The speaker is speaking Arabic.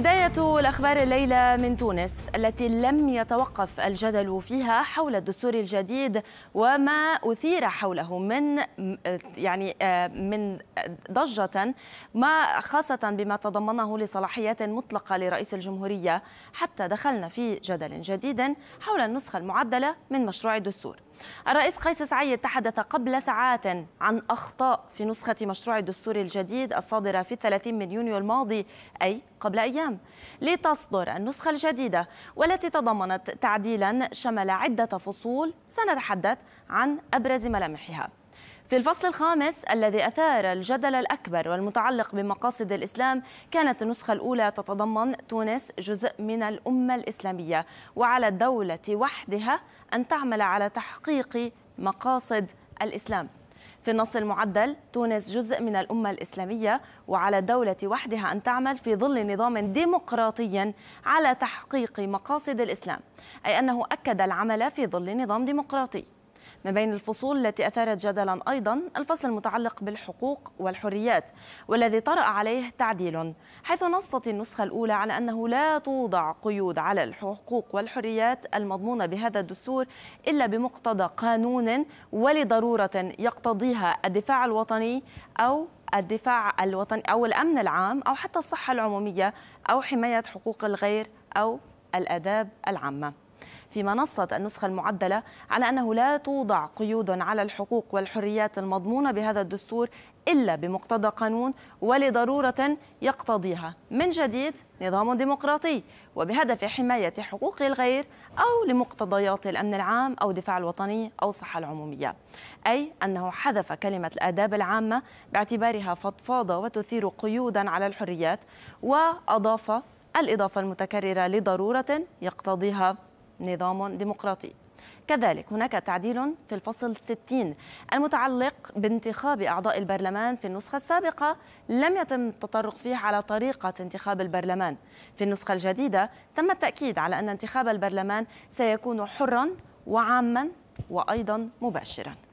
بداية الأخبار الليلة من تونس التي لم يتوقف الجدل فيها حول الدستور الجديد وما أثير حوله من يعني من ضجة ما خاصة بما تضمنه لصلاحيات مطلقة لرئيس الجمهورية حتى دخلنا في جدل جديد حول النسخة المعدلة من مشروع الدستور الرئيس قيس سعيد تحدث قبل ساعات عن أخطاء في نسخة مشروع الدستور الجديد الصادرة في 30 من يونيو الماضي أي قبل أيام لتصدر النسخة الجديدة والتي تضمنت تعديلا شمل عدة فصول سنتحدث عن أبرز ملامحها في الفصل الخامس الذي أثار الجدل الأكبر والمتعلق بمقاصد الإسلام كانت النسخة الأولى تتضمن تونس جزء من الأمة الإسلامية وعلى الدولة وحدها أن تعمل على تحقيق مقاصد الإسلام في النص المعدل تونس جزء من الأمة الإسلامية وعلى الدولة وحدها أن تعمل في ظل نظام ديمقراطي على تحقيق مقاصد الإسلام أي أنه أكد العمل في ظل نظام ديمقراطي من بين الفصول التي أثارت جدلا أيضا الفصل المتعلق بالحقوق والحريات والذي طرأ عليه تعديل حيث نصت النسخة الأولى على أنه لا توضع قيود على الحقوق والحريات المضمونة بهذا الدستور إلا بمقتضى قانون ولضرورة يقتضيها الدفاع الوطني أو الدفاع الوطني أو الأمن العام أو حتى الصحة العمومية أو حماية حقوق الغير أو الآداب العامة في منصة النسخة المعدلة على أنه لا توضع قيود على الحقوق والحريات المضمونة بهذا الدستور إلا بمقتضى قانون ولضرورة يقتضيها من جديد نظام ديمقراطي وبهدف حماية حقوق الغير أو لمقتضيات الأمن العام أو الدفاع الوطني أو الصحة العمومية أي أنه حذف كلمة الآداب العامة باعتبارها فضفاضة وتثير قيودا على الحريات وأضاف الإضافة المتكررة لضرورة يقتضيها نظام ديمقراطي كذلك هناك تعديل في الفصل 60 المتعلق بانتخاب أعضاء البرلمان في النسخة السابقة لم يتم التطرق فيه على طريقة انتخاب البرلمان في النسخة الجديدة تم التأكيد على أن انتخاب البرلمان سيكون حرا وعاما وأيضا مباشرا